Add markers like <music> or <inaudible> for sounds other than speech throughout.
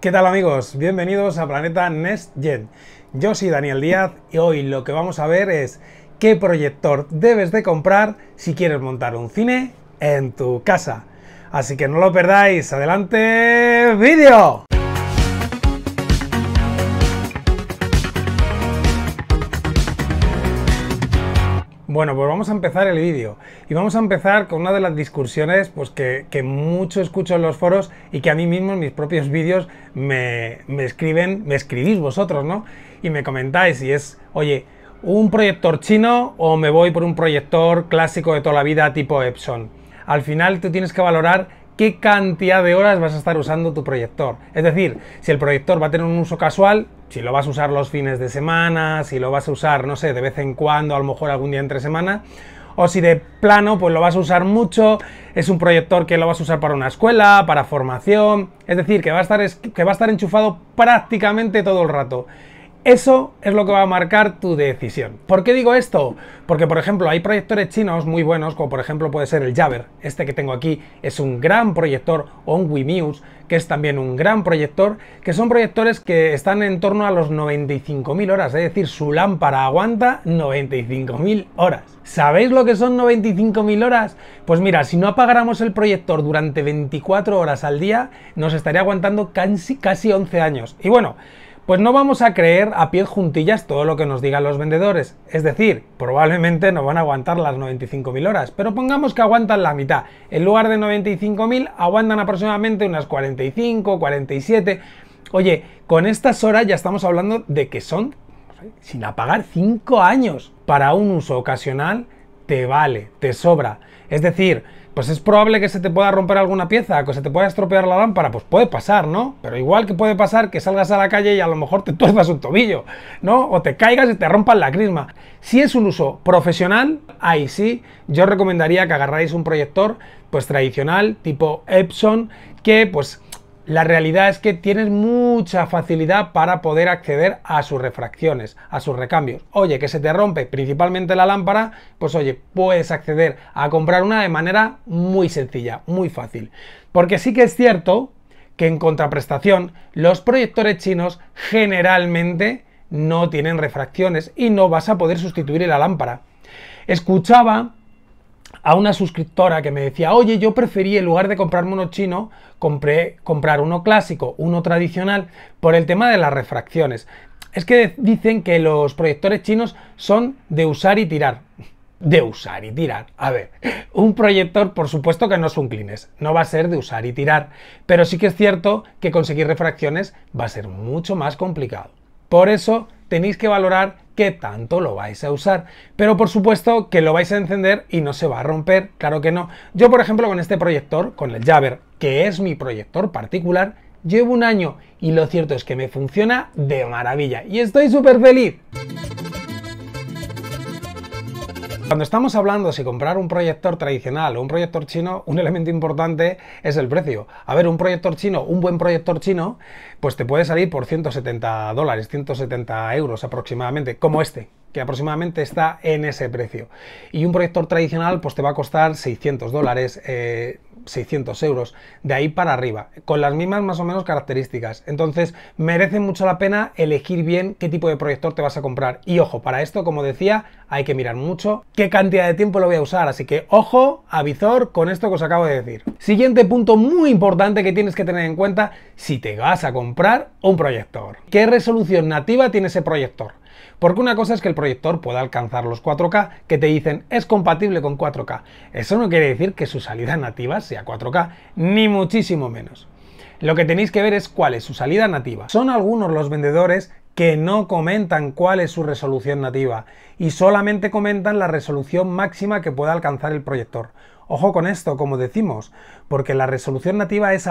¿Qué tal amigos? Bienvenidos a Planeta Gen. Yo soy Daniel Díaz y hoy lo que vamos a ver es qué proyector debes de comprar si quieres montar un cine en tu casa. Así que no lo perdáis, adelante vídeo. Bueno, pues vamos a empezar el vídeo y vamos a empezar con una de las discusiones pues, que, mucho escucho en los foros y que a mí mismo en mis propios vídeos me, me escriben, me escribís vosotros, ¿no? Y me comentáis si es, oye, ¿un proyector chino o me voy por un proyector clásico de toda la vida tipo Epson? Al final tú tienes que valorar qué cantidad de horas vas a estar usando tu proyector. Es decir, si el proyector va a tener un uso casual, si lo vas a usar los fines de semana, si lo vas a usar, no sé, de vez en cuando, a lo mejor algún día entre semana, o si de plano, pues lo vas a usar mucho, es un proyector que lo vas a usar para una escuela, para formación, es decir, que va a estar, que va a estar enchufado prácticamente todo el rato. Eso es lo que va a marcar tu decisión. ¿Por qué digo esto? Porque, por ejemplo, hay proyectores chinos muy buenos, como por ejemplo puede ser el Jabber. Este que tengo aquí es un gran proyector, o un que es también un gran proyector, que son proyectores que están en torno a los 95.000 horas, es decir, su lámpara aguanta 95.000 horas. ¿Sabéis lo que son 95.000 horas? Pues mira, si no apagáramos el proyector durante 24 horas al día, nos estaría aguantando casi, casi 11 años. Y bueno, pues no vamos a creer a pie juntillas todo lo que nos digan los vendedores. Es decir, probablemente no van a aguantar las 95.000 horas, pero pongamos que aguantan la mitad. En lugar de 95.000, aguantan aproximadamente unas 45, 47. Oye, con estas horas ya estamos hablando de que son, sin apagar, 5 años. Para un uso ocasional te vale, te sobra. Es decir, pues es probable que se te pueda romper alguna pieza, que se te pueda estropear la lámpara, pues puede pasar, ¿no? Pero igual que puede pasar que salgas a la calle y a lo mejor te <laughs> tuerzas un tobillo, ¿no? O te caigas y te rompan la crisma. Si es un uso profesional, ahí sí, yo recomendaría que agarráis un proyector pues tradicional, tipo Epson, que pues la realidad es que tienes mucha facilidad para poder acceder a sus refracciones, a sus recambios. Oye, que se te rompe principalmente la lámpara, pues oye, puedes acceder a comprar una de manera muy sencilla, muy fácil. Porque sí que es cierto que en contraprestación los proyectores chinos generalmente no tienen refracciones y no vas a poder sustituir la lámpara. Escuchaba a una suscriptora que me decía, oye, yo preferí en lugar de comprarme uno chino, comprar uno clásico, uno tradicional, por el tema de las refracciones. Es que dicen que los proyectores chinos son de usar y tirar. <laughs> De usar y tirar. A ver, un proyector por supuesto que no es un clines, no va a ser de usar y tirar, pero sí que es cierto que conseguir refracciones va a ser mucho más complicado. Por eso tenéis que valorar qué tanto lo vais a usar. Pero por supuesto que lo vais a encender y no se va a romper, claro que no. Yo, por ejemplo, con este proyector, con el Jabber, que es mi proyector particular, llevo un año y lo cierto es que me funciona de maravilla y estoy súper feliz. Cuando estamos hablando de si comprar un proyector tradicional o un proyector chino, un elemento importante es el precio. A ver, un proyector chino, un buen proyector chino, pues te puede salir por 170 dólares, 170 euros aproximadamente, como este que aproximadamente está en ese precio. Y un proyector tradicional pues te va a costar 600 dólares, eh, 600 euros, de ahí para arriba, con las mismas más o menos características. Entonces, merece mucho la pena elegir bien qué tipo de proyector te vas a comprar. Y ojo, para esto, como decía, hay que mirar mucho qué cantidad de tiempo lo voy a usar, así que ojo, avizor con esto que os acabo de decir. Siguiente punto muy importante que tienes que tener en cuenta si te vas a comprar un proyector. ¿Qué resolución nativa tiene ese proyector? Porque una cosa es que el proyector pueda alcanzar los 4K, que te dicen es compatible con 4K. Eso no quiere decir que su salida nativa sea 4K, ni muchísimo menos. Lo que tenéis que ver es cuál es su salida nativa. Son algunos los vendedores que no comentan cuál es su resolución nativa y solamente comentan la resolución máxima que pueda alcanzar el proyector. Ojo con esto, como decimos, porque la resolución nativa es,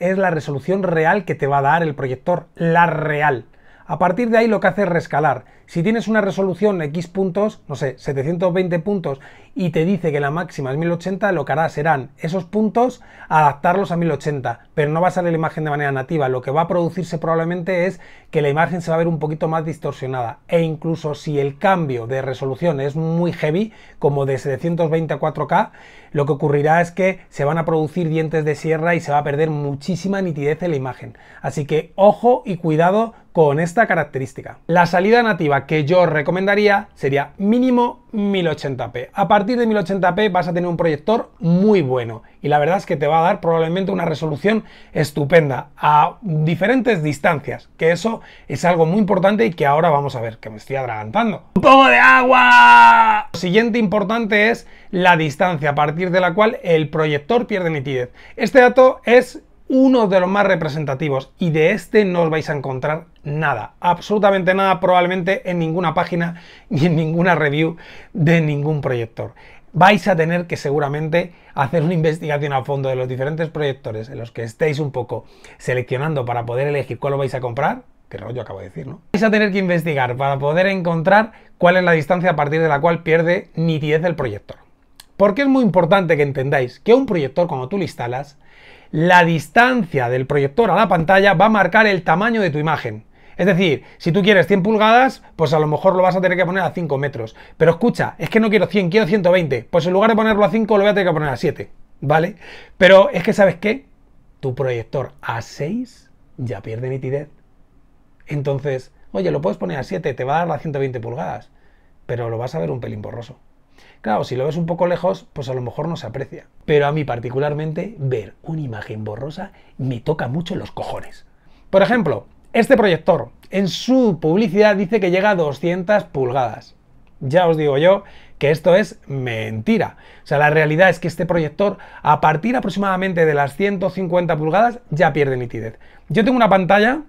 es la resolución real que te va a dar el proyector, la real. A partir de ahí lo que hace es rescalar. Si tienes una resolución X puntos, no sé, 720 puntos, y te dice que la máxima es 1080, lo que hará serán esos puntos adaptarlos a 1080, pero no va a salir la imagen de manera nativa. Lo que va a producirse probablemente es que la imagen se va a ver un poquito más distorsionada e incluso si el cambio de resolución es muy heavy, como de 720 a 4K, lo que ocurrirá es que se van a producir dientes de sierra y se va a perder muchísima nitidez en la imagen. Así que ojo y cuidado con esta característica. La salida nativa que yo recomendaría sería mínimo 1080p. A partir de 1080p vas a tener un proyector muy bueno y la verdad es que te va a dar probablemente una resolución estupenda a diferentes distancias, que eso es algo muy importante y que ahora vamos a ver, que me estoy adelantando. ¡Un poco de agua! Lo siguiente importante es la distancia a partir de la cual el proyector pierde nitidez. Este dato es uno de los más representativos y de este no os vais a encontrar nada, absolutamente nada, probablemente en ninguna página <laughs> ni en ninguna review de ningún proyector. Vais a tener que seguramente hacer una investigación a fondo de los diferentes proyectores en los que estéis un poco seleccionando para poder elegir cuál lo vais a comprar, que rollo acabo de decir, ¿no? Vais a tener que investigar para poder encontrar cuál es la distancia a partir de la cual pierde nitidez el proyector. Porque es muy importante que entendáis que un proyector como tú lo instalas la distancia del proyector a la pantalla va a marcar el tamaño de tu imagen. Es decir, si tú quieres 100 pulgadas, pues a lo mejor lo vas a tener que poner a 5 metros. Pero escucha, es que no quiero 100, quiero 120. Pues en lugar de ponerlo a 5, lo voy a tener que poner a 7. ¿Vale? Pero es que, ¿sabes qué? Tu proyector a 6 ya pierde nitidez. Entonces, oye, lo puedes poner a 7, te va a dar las 120 pulgadas, pero lo vas a ver un pelín borroso. Claro, si lo ves un poco lejos, pues a lo mejor no se aprecia. Pero a mí particularmente, ver una imagen borrosa me toca mucho los cojones. Por ejemplo, este proyector en su publicidad dice que llega a 200 pulgadas. Ya os digo yo que esto es mentira. O sea, la realidad es que este proyector, a partir aproximadamente de las 150 pulgadas, ya pierde nitidez. Yo tengo una pantalla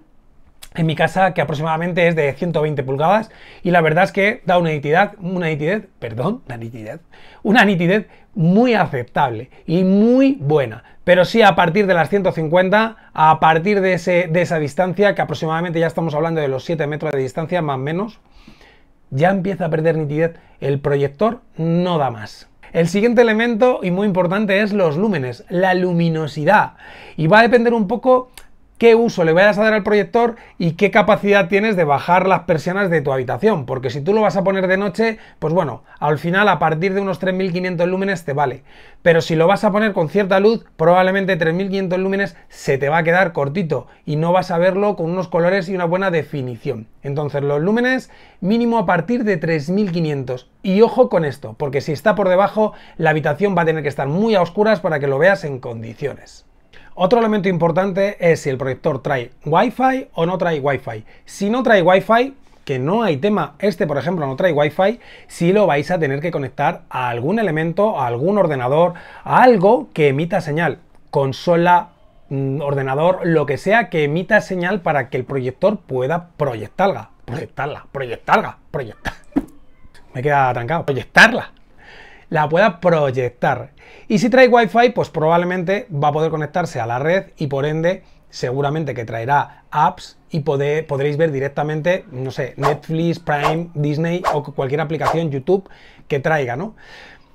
en mi casa que aproximadamente es de 120 pulgadas y la verdad es que da una nitidez, una nitidez, perdón, una nitidez, una nitidez muy aceptable y muy buena. Pero sí a partir de las 150, a partir de, de esa distancia, que aproximadamente ya estamos hablando de los 7 metros de distancia, más o menos, ya empieza a perder nitidez. El proyector no da más. El siguiente elemento y muy importante es los lúmenes, la luminosidad. Y va a depender un poco qué uso le vayas a dar al proyector y qué capacidad tienes de bajar las persianas de tu habitación, porque si tú lo vas a poner de noche, pues bueno, al final a partir de unos 3.500 lúmenes te vale, pero si lo vas a poner con cierta luz, probablemente 3.500 lúmenes se te va a quedar cortito y no vas a verlo con unos colores y una buena definición. Entonces los lúmenes mínimo a partir de 3.500. Y ojo con esto, porque si está por debajo, la habitación va a tener que estar muy a oscuras para que lo veas en condiciones. Otro elemento importante es si el proyector trae Wi-Fi o no trae Wi-Fi. Si no trae Wi-Fi, que no hay tema, este por ejemplo no trae Wi-Fi, si lo vais a tener que conectar a algún elemento, a algún ordenador, a algo que emita señal, consola, mm, ordenador, lo que sea que emita señal para que el proyector pueda proyectarla, proyectarla, proyectarla, proyectarla. Me queda trancado, proyectarla la pueda proyectar. Y si trae Wi-Fi, pues probablemente va a poder conectarse a la red y por ende seguramente que traerá apps y podréis ver directamente, no sé, Netflix, Prime, Disney o cualquier aplicación YouTube que traiga, ¿no?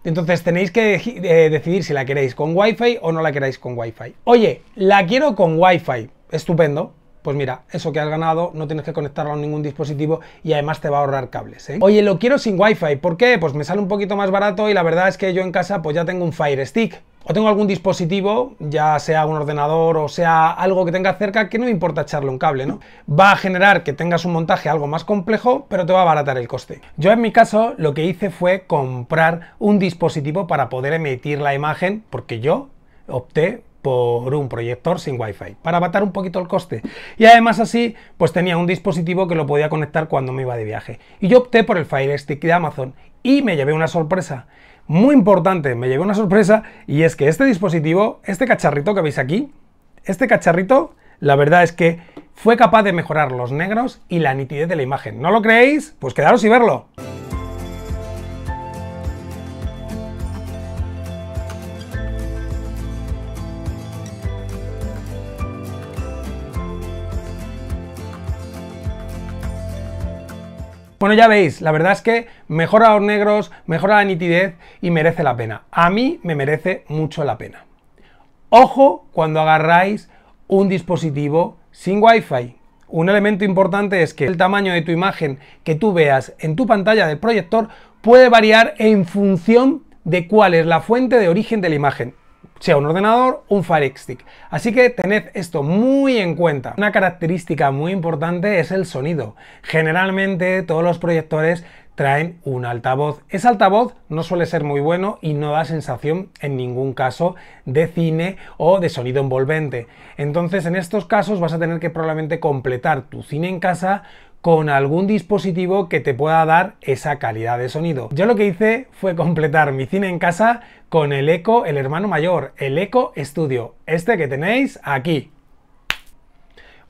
Entonces tenéis que eh, decidir si la queréis con Wi-Fi o no la queréis con Wi-Fi. Oye, la quiero con Wi-Fi. Estupendo pues mira, eso que has ganado no tienes que conectarlo a ningún dispositivo y además te va a ahorrar cables. ¿eh? Oye, lo quiero sin wifi, ¿por qué? Pues me sale un poquito más barato y la verdad es que yo en casa pues ya tengo un Fire Stick. O tengo algún dispositivo, ya sea un ordenador o sea algo que tenga cerca, que no me importa echarle un cable, ¿no? Va a generar que tengas un montaje algo más complejo, pero te va a abaratar el coste. Yo en mi caso lo que hice fue comprar un dispositivo para poder emitir la imagen, porque yo opté por un proyector sin wifi para matar un poquito el coste y además así pues tenía un dispositivo que lo podía conectar cuando me iba de viaje y yo opté por el Fire Stick de Amazon y me llevé una sorpresa muy importante me llevé una sorpresa y es que este dispositivo este cacharrito que veis aquí este cacharrito la verdad es que fue capaz de mejorar los negros y la nitidez de la imagen ¿no lo creéis? pues quedaros y verlo Bueno, ya veis, la verdad es que mejora los negros, mejora la nitidez y merece la pena. A mí me merece mucho la pena. Ojo cuando agarráis un dispositivo sin Wi-Fi. Un elemento importante es que el tamaño de tu imagen que tú veas en tu pantalla del proyector puede variar en función de cuál es la fuente de origen de la imagen sea un ordenador, un Fire Stick. Así que tened esto muy en cuenta. Una característica muy importante es el sonido. Generalmente todos los proyectores traen un altavoz. Ese altavoz no suele ser muy bueno y no da sensación en ningún caso de cine o de sonido envolvente. Entonces en estos casos vas a tener que probablemente completar tu cine en casa con algún dispositivo que te pueda dar esa calidad de sonido. Yo lo que hice fue completar mi cine en casa con el Eco, el hermano mayor, el Eco Studio, este que tenéis aquí.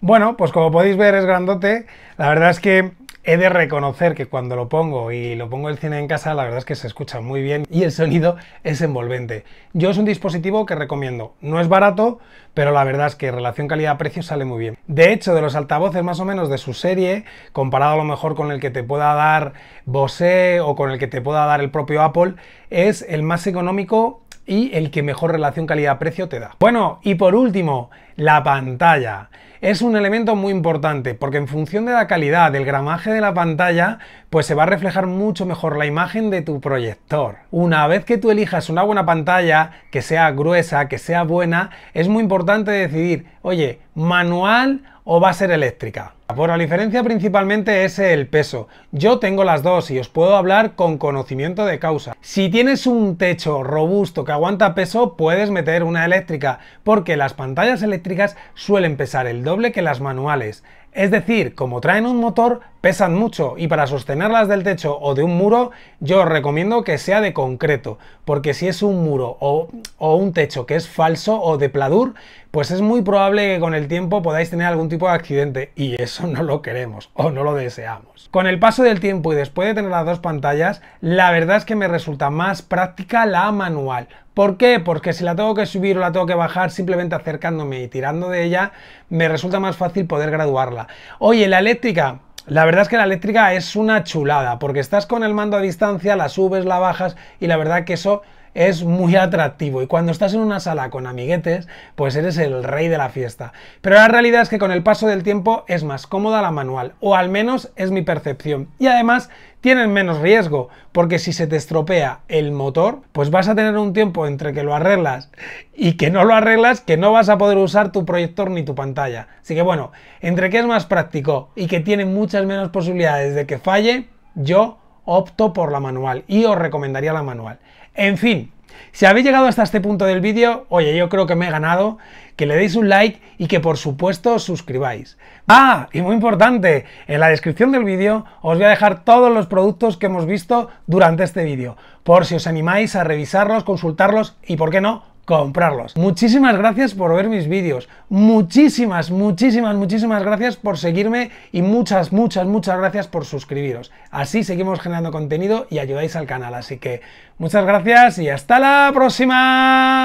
Bueno, pues como podéis ver es grandote, la verdad es que He de reconocer que cuando lo pongo y lo pongo el cine en casa, la verdad es que se escucha muy bien y el sonido es envolvente. Yo es un dispositivo que recomiendo. No es barato, pero la verdad es que relación calidad-precio sale muy bien. De hecho, de los altavoces más o menos de su serie, comparado a lo mejor con el que te pueda dar Bose o con el que te pueda dar el propio Apple, es el más económico y el que mejor relación calidad-precio te da. Bueno, y por último, la pantalla. Es un elemento muy importante porque en función de la calidad del gramaje de la pantalla, pues se va a reflejar mucho mejor la imagen de tu proyector. Una vez que tú elijas una buena pantalla, que sea gruesa, que sea buena, es muy importante decidir, oye, manual o va a ser eléctrica. Por la diferencia principalmente es el peso. Yo tengo las dos y os puedo hablar con conocimiento de causa. Si tienes un techo robusto que aguanta peso, puedes meter una eléctrica, porque las pantallas eléctricas suelen pesar el doble que las manuales. Es decir, como traen un motor, pesan mucho y para sostenerlas del techo o de un muro, yo os recomiendo que sea de concreto, porque si es un muro o, o un techo que es falso o de pladur, pues es muy probable que con el tiempo podáis tener algún tipo de accidente y eso no lo queremos o no lo deseamos. Con el paso del tiempo y después de tener las dos pantallas, la verdad es que me resulta más práctica la manual. ¿Por qué? Porque si la tengo que subir o la tengo que bajar, simplemente acercándome y tirando de ella, me resulta más fácil poder graduarla. Oye, la eléctrica, la verdad es que la eléctrica es una chulada, porque estás con el mando a distancia, la subes, la bajas, y la verdad que eso es muy atractivo y cuando estás en una sala con amiguetes, pues eres el rey de la fiesta. Pero la realidad es que con el paso del tiempo es más cómoda la manual, o al menos es mi percepción. Y además tienen menos riesgo, porque si se te estropea el motor, pues vas a tener un tiempo entre que lo arreglas y que no lo arreglas que no vas a poder usar tu proyector ni tu pantalla. Así que bueno, entre que es más práctico y que tiene muchas menos posibilidades de que falle, yo opto por la manual y os recomendaría la manual. En fin, si habéis llegado hasta este punto del vídeo, oye, yo creo que me he ganado, que le deis un like y que por supuesto suscribáis. Ah, y muy importante, en la descripción del vídeo os voy a dejar todos los productos que hemos visto durante este vídeo, por si os animáis a revisarlos, consultarlos y, por qué no, comprarlos. Muchísimas gracias por ver mis vídeos. Muchísimas, muchísimas, muchísimas gracias por seguirme y muchas, muchas, muchas gracias por suscribiros. Así seguimos generando contenido y ayudáis al canal. Así que muchas gracias y hasta la próxima.